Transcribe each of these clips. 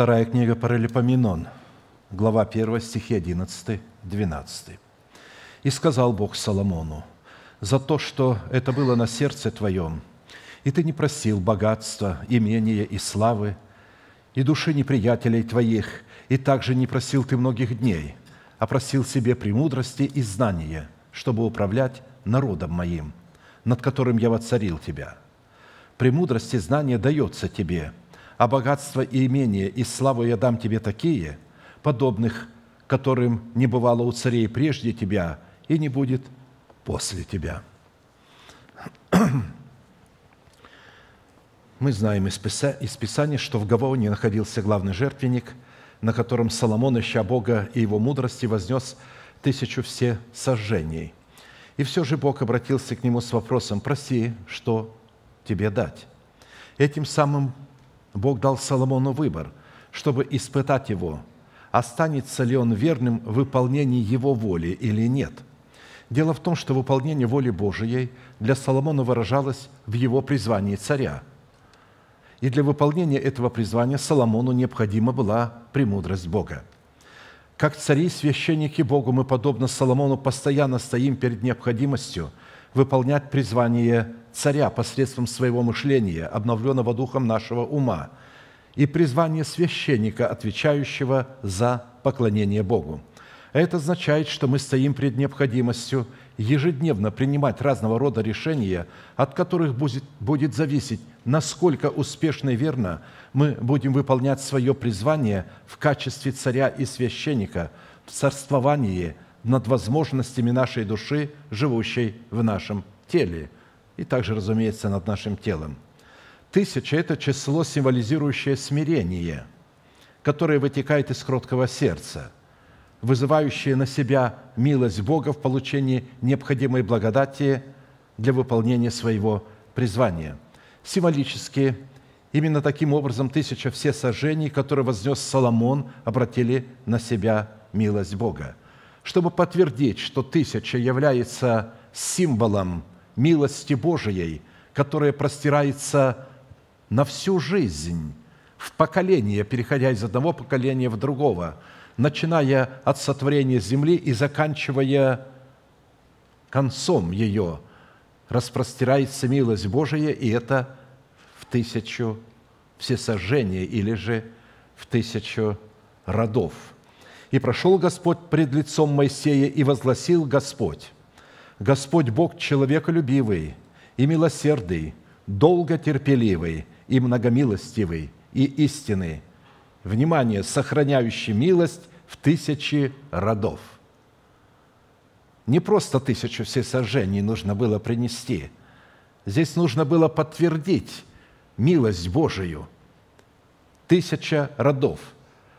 Вторая книга Паралипоменон, глава 1, стихи 11, 12. «И сказал Бог Соломону, за то, что это было на сердце твоем, и ты не просил богатства, имения и славы, и души неприятелей твоих, и также не просил ты многих дней, а просил себе премудрости и знания, чтобы управлять народом моим, над которым я воцарил тебя. Премудрость и знание дается тебе – а богатство и имение, и славу я дам тебе такие, подобных, которым не бывало у царей прежде тебя, и не будет после тебя». Мы знаем из Писания, что в Гаваоне находился главный жертвенник, на котором Соломон, ища Бога и его мудрости, вознес тысячу все сожжений. И все же Бог обратился к нему с вопросом «Проси, что тебе дать?» Этим самым Бог дал Соломону выбор, чтобы испытать его, останется ли он верным в выполнении его воли или нет. Дело в том, что выполнение воли Божией для Соломона выражалось в его призвании царя. И для выполнения этого призвания Соломону необходима была премудрость Бога. Как цари и священники Богу мы, подобно Соломону, постоянно стоим перед необходимостью выполнять призвание Царя посредством своего мышления, обновленного духом нашего ума, и призвание священника, отвечающего за поклонение Богу. Это означает, что мы стоим пред необходимостью ежедневно принимать разного рода решения, от которых будет, будет зависеть, насколько успешно и верно мы будем выполнять свое призвание в качестве царя и священника в царствовании над возможностями нашей души, живущей в нашем теле – и также, разумеется, над нашим телом. Тысяча – это число, символизирующее смирение, которое вытекает из кроткого сердца, вызывающее на себя милость Бога в получении необходимой благодати для выполнения своего призвания. Символически Именно таким образом тысяча все сожжений, которые вознес Соломон, обратили на себя милость Бога. Чтобы подтвердить, что тысяча является символом – милости Божией, которая простирается на всю жизнь, в поколение, переходя из одного поколения в другого, начиная от сотворения земли и заканчивая концом ее, распростирается милость Божия, и это в тысячу всесожжений или же в тысячу родов. «И прошел Господь пред лицом Моисея, и возгласил Господь, Господь Бог человеколюбивый и милосердный, долготерпеливый и многомилостивый и истинный. Внимание, сохраняющий милость в тысячи родов. Не просто тысячу все сожжений нужно было принести. Здесь нужно было подтвердить милость Божию. Тысяча родов,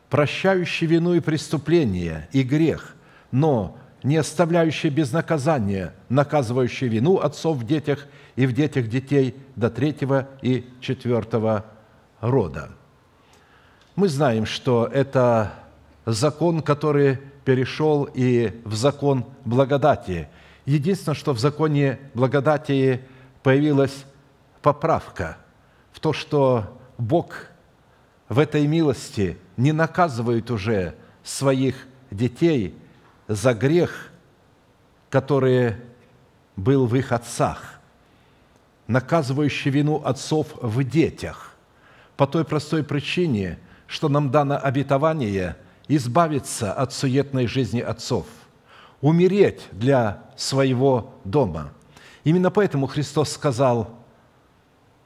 прощающий вину и преступление, и грех, но не оставляющий без наказания, наказывающее вину отцов в детях и в детях детей до третьего и четвертого рода. Мы знаем, что это закон, который перешел и в закон благодати. Единственное, что в законе благодати появилась поправка в то, что Бог в этой милости не наказывает уже своих детей – за грех, который был в их отцах, наказывающий вину отцов в детях, по той простой причине, что нам дано обетование избавиться от суетной жизни отцов, умереть для своего дома. Именно поэтому Христос сказал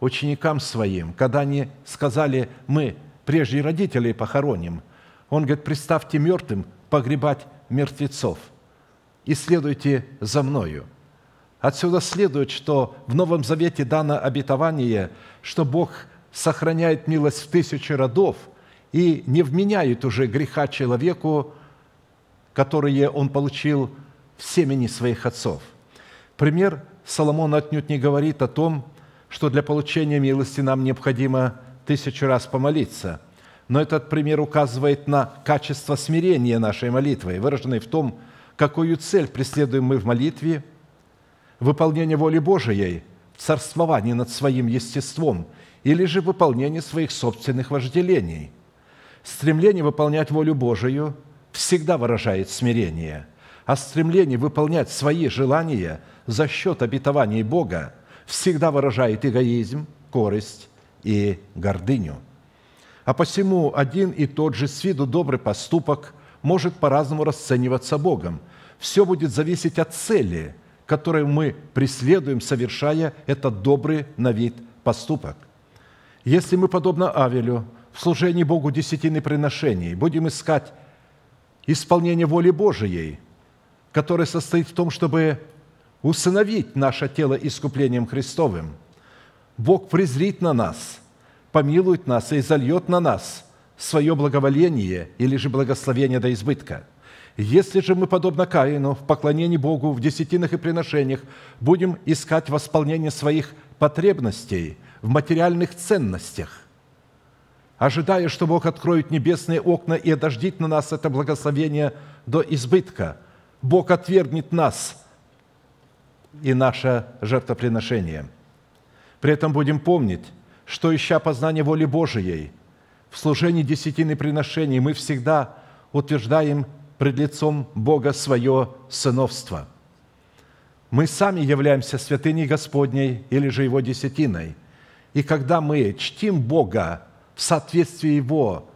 ученикам своим, когда они сказали, мы прежде родителей похороним, Он говорит, представьте мертвым погребать мертвецов, и следуйте за мною». Отсюда следует, что в Новом Завете дано обетование, что Бог сохраняет милость в тысячи родов и не вменяет уже греха человеку, которые он получил в семени своих отцов. Пример Соломона отнюдь не говорит о том, что для получения милости нам необходимо тысячу раз помолиться – но этот пример указывает на качество смирения нашей молитвы, выраженной в том, какую цель преследуем мы в молитве, выполнение воли Божией, царствование над своим естеством или же выполнение своих собственных вожделений. Стремление выполнять волю Божию всегда выражает смирение, а стремление выполнять свои желания за счет обетований Бога всегда выражает эгоизм, корость и гордыню – а посему один и тот же с виду добрый поступок может по-разному расцениваться Богом. Все будет зависеть от цели, которую мы преследуем, совершая этот добрый на вид поступок. Если мы, подобно Авелю, в служении Богу десятины приношений будем искать исполнение воли Божией, которая состоит в том, чтобы усыновить наше тело искуплением Христовым, Бог презрит на нас – помилует нас и изольет на нас свое благоволение или же благословение до избытка. Если же мы, подобно Каину, в поклонении Богу, в десятинах и приношениях, будем искать восполнение своих потребностей в материальных ценностях, ожидая, что Бог откроет небесные окна и одождит на нас это благословение до избытка, Бог отвергнет нас и наше жертвоприношение. При этом будем помнить, что, ища познание воли Божией, в служении десятины приношений мы всегда утверждаем пред лицом Бога свое сыновство. Мы сами являемся святыней Господней или же Его десятиной. И когда мы чтим Бога в соответствии Его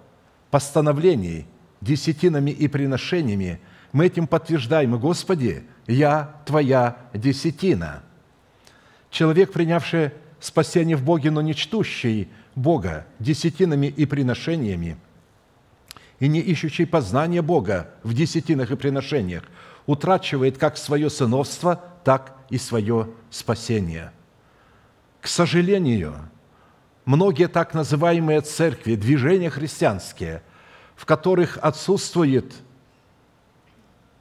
постановлений, десятинами и приношениями, мы этим подтверждаем, «Господи, я Твоя десятина». Человек, принявший спасение в Боге, но не чтущий Бога десятинами и приношениями, и не ищущий познания Бога в десятинах и приношениях, утрачивает как свое сыновство, так и свое спасение. К сожалению, многие так называемые церкви, движения христианские, в которых отсутствует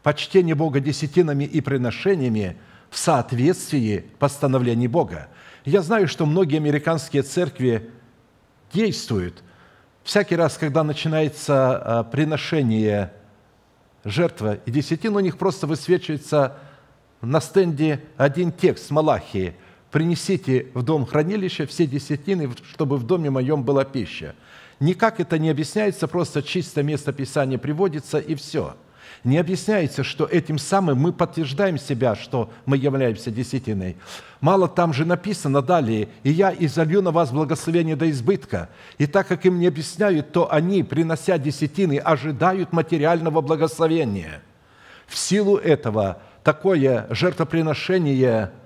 почтение Бога десятинами и приношениями в соответствии постановлений Бога – я знаю, что многие американские церкви действуют. Всякий раз, когда начинается а, приношение жертва и десятин, у них просто высвечивается на стенде один текст Малахии. «Принесите в дом хранилища все десятины, чтобы в доме моем была пища». Никак это не объясняется, просто чисто место Писания приводится, и все – не объясняется, что этим самым мы подтверждаем себя, что мы являемся десятиной. Мало там же написано далее, «И я изолью на вас благословение до избытка». И так как им не объясняют, то они, принося десятины, ожидают материального благословения. В силу этого такое жертвоприношение –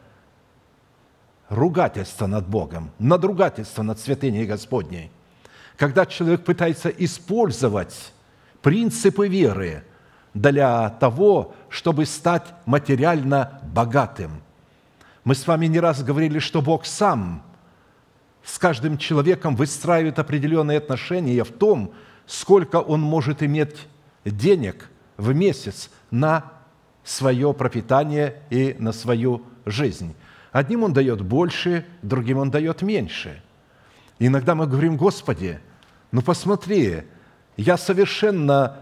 ругательство над Богом, надругательство над святыней Господней. Когда человек пытается использовать принципы веры – для того, чтобы стать материально богатым. Мы с вами не раз говорили, что Бог сам с каждым человеком выстраивает определенные отношения в том, сколько он может иметь денег в месяц на свое пропитание и на свою жизнь. Одним он дает больше, другим он дает меньше. иногда мы говорим, Господи, ну посмотри, я совершенно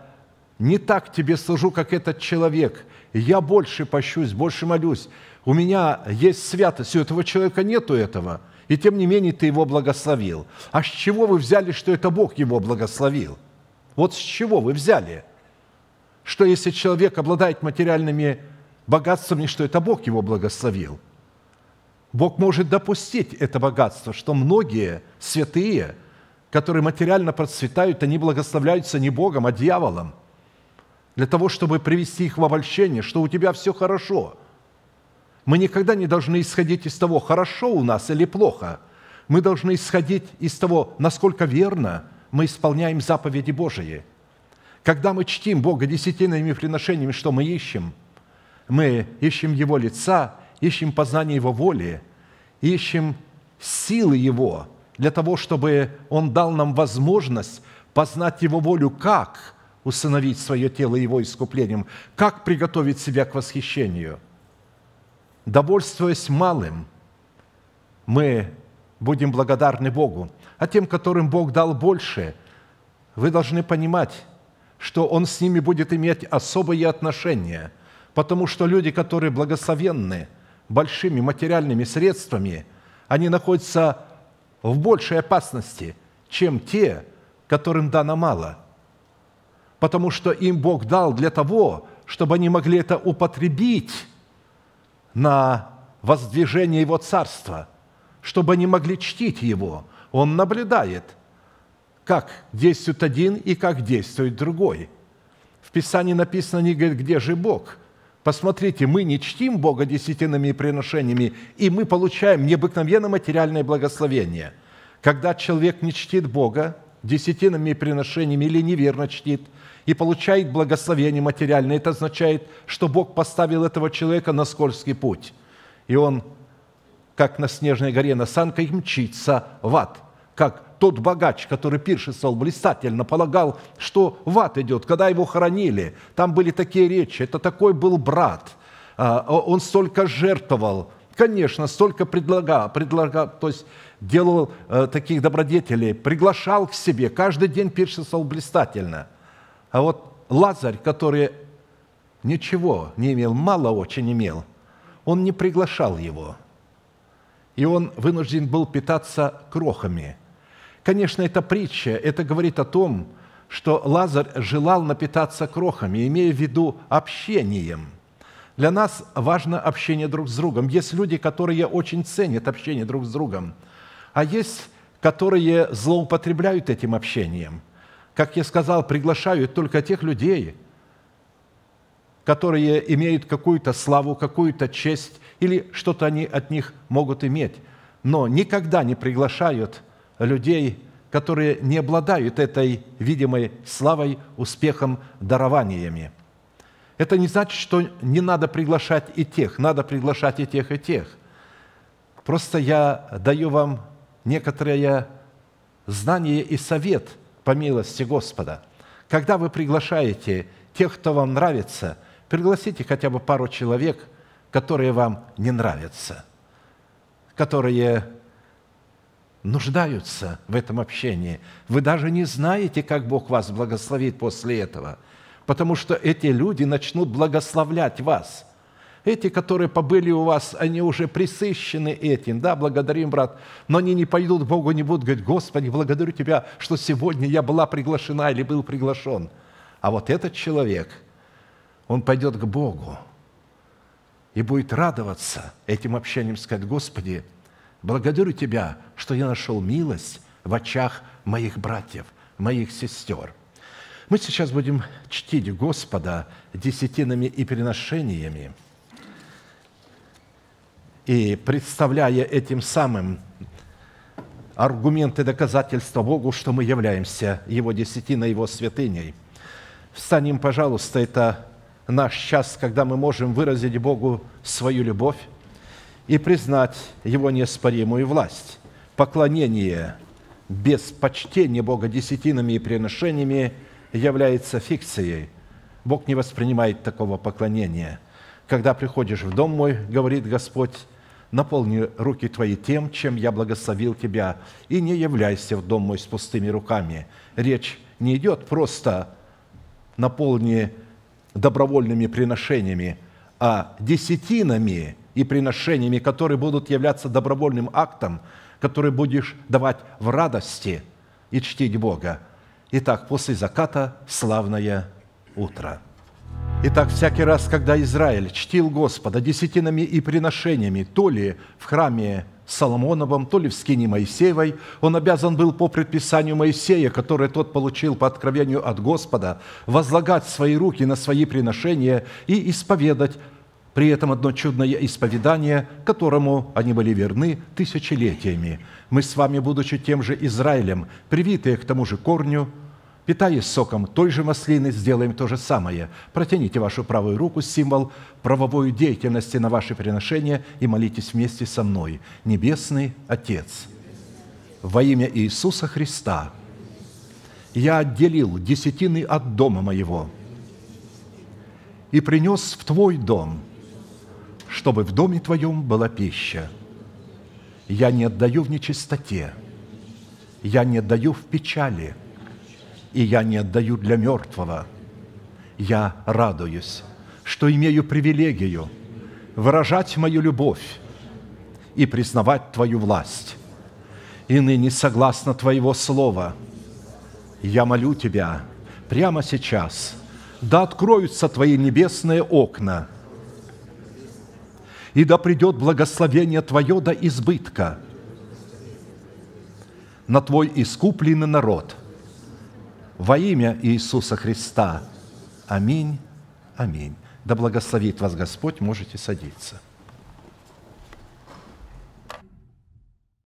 не так тебе служу, как этот человек. Я больше пощусь, больше молюсь. У меня есть святость, у этого человека нету этого. И тем не менее ты его благословил. А с чего вы взяли, что это Бог его благословил? Вот с чего вы взяли? Что если человек обладает материальными богатствами, что это Бог его благословил? Бог может допустить это богатство, что многие святые, которые материально процветают, они благословляются не Богом, а дьяволом – для того, чтобы привести их в обольщение, что у тебя все хорошо. Мы никогда не должны исходить из того, хорошо у нас или плохо. Мы должны исходить из того, насколько верно мы исполняем заповеди Божии. Когда мы чтим Бога десятинными приношениями, что мы ищем? Мы ищем Его лица, ищем познание Его воли, ищем силы Его для того, чтобы Он дал нам возможность познать Его волю как – усыновить свое тело его искуплением? Как приготовить себя к восхищению? Довольствуясь малым, мы будем благодарны Богу. А тем, которым Бог дал больше, вы должны понимать, что Он с ними будет иметь особые отношения, потому что люди, которые благословенны большими материальными средствами, они находятся в большей опасности, чем те, которым дано мало – потому что им Бог дал для того, чтобы они могли это употребить на воздвижение Его Царства, чтобы они могли чтить Его. Он наблюдает, как действует один и как действует другой. В Писании написано, не говорят, где же Бог? Посмотрите, мы не чтим Бога десятинами и приношениями, и мы получаем необыкновенно материальное благословение. Когда человек не чтит Бога десятинами и приношениями или неверно чтит – и получает благословение материальное. Это означает, что Бог поставил этого человека на скользкий путь. И он, как на снежной горе на санкой, мчится в ад. Как тот богач, который пиршествовал блистательно, полагал, что в ад идет, когда его хоронили. Там были такие речи. Это такой был брат. А, он столько жертвовал, конечно, столько предлагал, предлагал то есть делал э, таких добродетелей, приглашал к себе, каждый день пиршествовал блистательно – а вот Лазарь, который ничего не имел, мало очень имел, он не приглашал его. И он вынужден был питаться крохами. Конечно, это притча, это говорит о том, что Лазарь желал напитаться крохами, имея в виду общением. Для нас важно общение друг с другом. Есть люди, которые очень ценят общение друг с другом, а есть, которые злоупотребляют этим общением – как я сказал, приглашают только тех людей, которые имеют какую-то славу, какую-то честь или что-то они от них могут иметь. Но никогда не приглашают людей, которые не обладают этой видимой славой, успехом, дарованиями. Это не значит, что не надо приглашать и тех, надо приглашать и тех, и тех. Просто я даю вам некоторое знание и совет – по милости Господа. Когда вы приглашаете тех, кто вам нравится, пригласите хотя бы пару человек, которые вам не нравятся, которые нуждаются в этом общении. Вы даже не знаете, как Бог вас благословит после этого, потому что эти люди начнут благословлять вас – эти, которые побыли у вас, они уже присыщены этим. Да, благодарим, брат. Но они не пойдут к Богу, не будут говорить, Господи, благодарю Тебя, что сегодня я была приглашена или был приглашен. А вот этот человек, он пойдет к Богу и будет радоваться этим общением, сказать, Господи, благодарю Тебя, что я нашел милость в очах моих братьев, моих сестер. Мы сейчас будем чтить Господа десятинами и приношениями – и представляя этим самым аргументы доказательства Богу, что мы являемся Его десятиной, Его святыней. Встанем, пожалуйста, это наш час, когда мы можем выразить Богу свою любовь и признать Его неоспоримую власть. Поклонение без почтения Бога десятинами и приношениями является фикцией. Бог не воспринимает такого поклонения – когда приходишь в дом мой, говорит Господь, наполни руки твои тем, чем я благословил тебя, и не являйся в дом мой с пустыми руками. Речь не идет просто наполни добровольными приношениями, а десятинами и приношениями, которые будут являться добровольным актом, который будешь давать в радости и чтить Бога. Итак, после заката славное утро. Итак, всякий раз, когда Израиль чтил Господа десятинами и приношениями, то ли в храме Соломоновом, то ли в скине Моисеевой, он обязан был по предписанию Моисея, которое тот получил по откровению от Господа, возлагать свои руки на свои приношения и исповедать при этом одно чудное исповедание, которому они были верны тысячелетиями. Мы с вами, будучи тем же Израилем, привитые к тому же корню – Питаясь соком той же маслины, сделаем то же самое. Протяните вашу правую руку, символ правовой деятельности на ваши приношения и молитесь вместе со мной. Небесный Отец, во имя Иисуса Христа, я отделил десятины от дома моего и принес в Твой дом, чтобы в доме Твоем была пища. Я не отдаю в нечистоте, я не отдаю в печали – и я не отдаю для мертвого. Я радуюсь, что имею привилегию выражать мою любовь и признавать Твою власть. И ныне, согласно Твоего Слова, я молю Тебя прямо сейчас, да откроются Твои небесные окна, и да придет благословение Твое до избытка на Твой искупленный народ – во имя Иисуса Христа. Аминь. Аминь. Да благословит вас Господь, можете садиться.